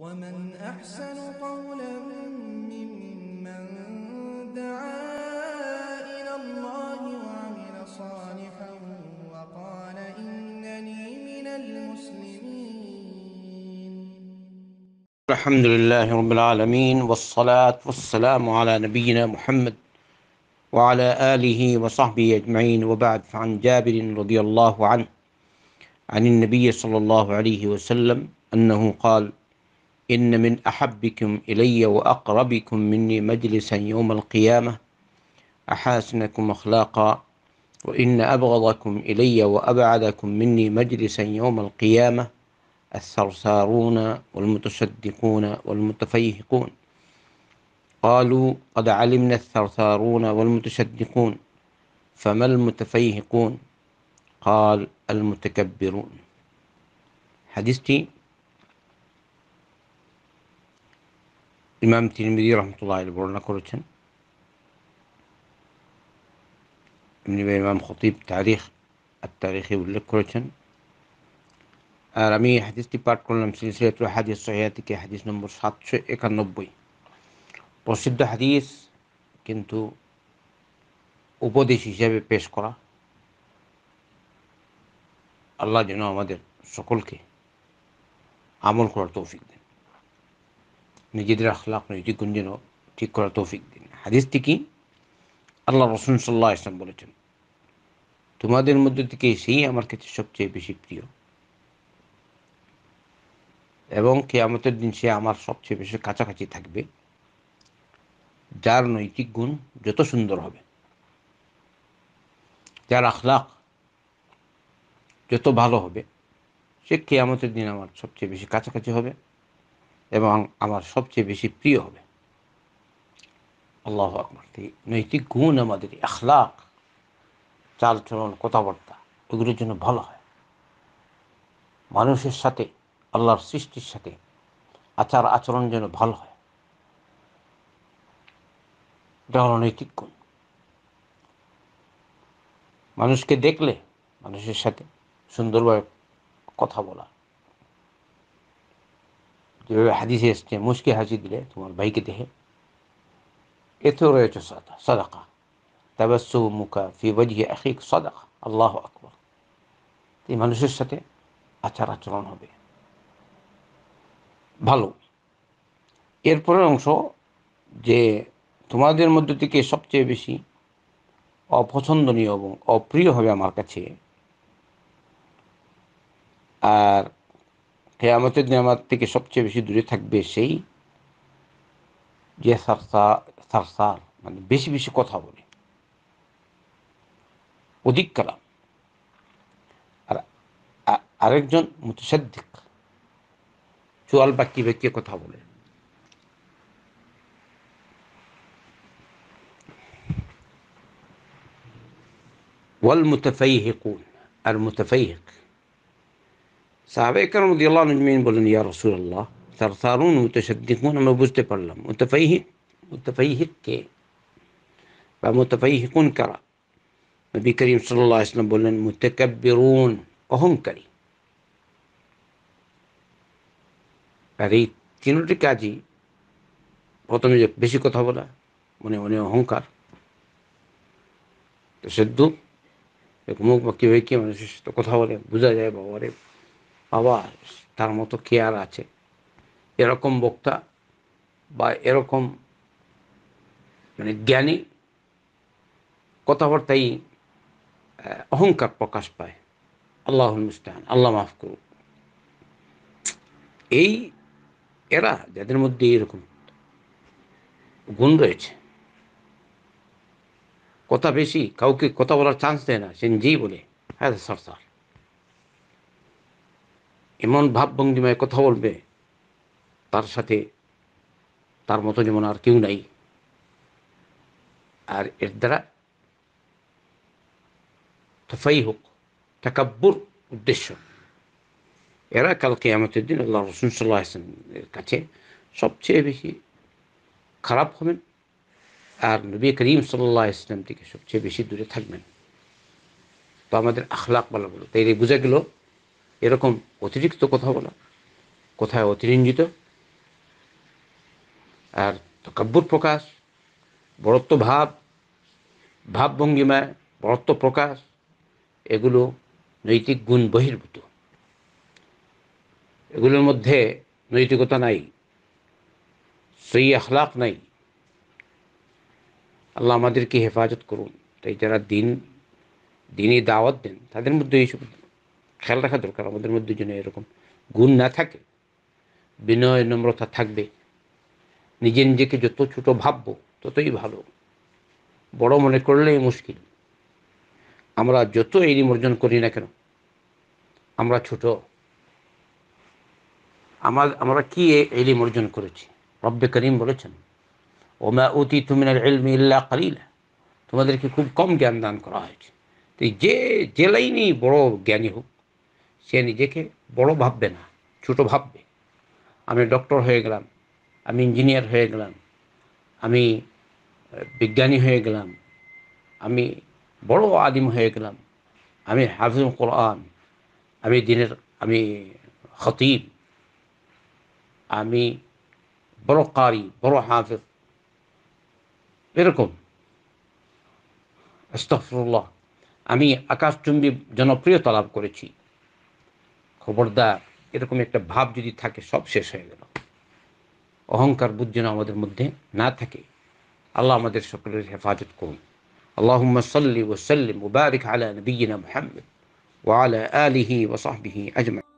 ومن أحسن قولا ممن دعا إلى الله وعمل صالحا وقال إنني من المسلمين الحمد لله رب العالمين والصلاة والسلام على نبينا محمد وعلى آله وصحبه أجمعين وبعد فعن جابر رضي الله عنه عن النبي صلى الله عليه وسلم أنه قال إن من أحبكم إلي وأقربكم مني مجلسا يوم القيامة أحاسنكم أخلاقا وإن أبغضكم إلي وأبعدكم مني مجلسا يوم القيامة الثرثارون والمتشدقون والمتفيهقون قالوا قد علمنا الثرثارون والمتشدقون فما المتفيهقون قال المتكبرون حديثتي ইমাম তিরমিদি রহমতুল্লাহ বর্ণনা করেছেন ইমাম খতিব তারিখ আর তারিখে উল্লেখ করেছেন আর আমি হাদিসটি পাঠ করলাম সিলসিলাতুল হাদিস সহিয়া থেকে হাদিস নম্বর সাতশো একানব্বই প্রসিদ্ধ হাদিস কিন্তু উপদেশ হিসাবে পেশ করা আল্লাহ যেন আমাদের সকলকে আমল করার তৌফিক দেন নিজেদের আখলাখ গুণ যেন ঠিক করার তৌফিক দিন হাদিস থেকে আল্লাহ রসুন সাল্লাহ ইসলাম বলেছেন তোমাদের মধ্যে থেকে সেই আমার কাছে সবচেয়ে বেশি প্রিয় এবং কেয়ামতের দিন সে আমার সবচেয়ে বেশি কাছাকাছি থাকবে যার নৈতিক গুণ যত সুন্দর হবে যার আখলাখ যত ভালো হবে সে কেয়ামতের দিন আমার সবচেয়ে বেশি কাছাকাছি হবে এবং আমার সবচেয়ে বেশি প্রিয় হবে আল্লাহ আকবর নৈতিক গুণ আমাদের আখলাক চালচলন কথাবার্তা এগুলোর জন্য ভালো হয় মানুষের সাথে আল্লাহর সৃষ্টির সাথে আচার আচরণ যেন ভালো হয় এটা হল নৈতিক গুণ মানুষকে দেখলে মানুষের সাথে সুন্দরভাবে কথা বলা যেভাবে হাদিসে এসছে মুশকে হাসি দিলে তোমার ভাইকে দেহে এতে রয়েছে সাদা সাদাকা তাবাস মুখা ফিবাজি আখিক সাদাকা আল্লাহ আকবর এই মানুষের সাথে আচার আচরণ হবে ভালো এরপরের অংশ যে তোমাদের মধ্য থেকে সবচেয়ে বেশি অপছন্দনীয় এবং অপ্রিয় হবে আমার কাছে আর কেয়ামতের দিন আমার থেকে সবচেয়ে বেশি দূরে থাকবে সেই যে সারসা সারসার মানে বেশি বেশি কথা বলে অধিক কালাম আর আরেকজন মুতসাদ্দিক চোয়াল বাকি বাকি কথা বলে ওয়াল আর والمتفيهقون হেক صحابي كرم رضي الله عنهم يقولون يا رسول الله ثرثارون متشدقون ما بوزت برلم متفيه متفيه كي فمتفيه كون كرا نبي كريم صلى الله عليه وسلم بولن متكبرون وهم كري أري تينو تكاجي প্রথমে বেশি কথা বলা মনে মনে অহংকার তো সেদ্ধ মুখ বাকি হয়ে কি মানে কথা বলে বোঝা যায় বাবা বাবা তার মতো কে আর আছে এরকম বক্তা বা এরকম মানে জ্ঞানী কথাবার্তাই অহংকার প্রকাশ পায় আল্লাহ অনুষ্ঠান আল্লাহ মাফ করুক এই এরা যাদের মধ্যে এরকম গুণ রয়েছে কথা বেশি কাউকে কথা বলার চান্স দেয় না সে নিজেই বলে হ্যাঁ সরসার এমন ভাবভঙ্গিমায় কথা বলবে তার সাথে তার মতো যেমন আর কেউ নাই আর এর দ্বারা তফাই হোক তাকাব্বুর উদ্দেশ্য এরা কালকে আমাদের দিন আল্লাহ রসুন সাল্লাহ এর কাছে সবচেয়ে বেশি খারাপ হবেন আর নবী করিম সাল্লাহ ইসলাম থেকে সবচেয়ে বেশি দূরে থাকবেন তো আমাদের আখলাক বলা বলো তাই বোঝা গেল এরকম অতিরিক্ত কথা বলা কোথায় অতিরঞ্জিত আর তকাব্যুর প্রকাশ বরত্ব ভাব ভাবভঙ্গিমায় বরত্ব প্রকাশ এগুলো নৈতিক গুণ বহির্ভূত এগুলোর মধ্যে নৈতিকতা নাই সেই আখলাক নাই আল্লাহ আমাদেরকে হেফাজত করুন তাই যারা দিন দিনই দাওয়াত দেন তাদের মধ্যে এইসব খেয়াল রাখা দরকার আমাদের মধ্যে যেন এরকম গুণ না থাকে বিনয় নম্রতা থাকবে নিজে নিজেকে যত ছোট ভাবব ততই ভালো বড় মনে করলেই মুশকিল আমরা যত এই নিমর্জন করি না কেন আমরা ছোট আমার আমরা কি এই অর্জন করেছি রব্বে করিম বলেছেন ওমা অতি তুমি ইল্লা কালিলা তোমাদেরকে খুব কম জ্ঞান দান করা হয়েছে তো যে যে বড় জ্ঞানী হোক সে নিজেকে বড় ভাববে না ছোট ভাববে আমি ডক্টর হয়ে গেলাম আমি ইঞ্জিনিয়ার হয়ে গেলাম আমি বিজ্ঞানী হয়ে গেলাম আমি বড় আদিম হয়ে গেলাম আমি হাফিজ কোরআন আমি দিনের আমি খতিব আমি বড় কারি বড় হাফিজ এরকম আস্তফরুল্লাহ আমি আকাশচুম্বী জনপ্রিয়তা লাভ করেছি খবরদার এরকম একটা ভাব যদি থাকে সব শেষ হয়ে গেল অহংকার বুদ্ধ যেন আমাদের মধ্যে না থাকে আল্লাহ আমাদের সকলের হেফাজত করুন اللهم صل وسلم وبارك على نبينا محمد وعلى আলিহি وصحبه أجمعين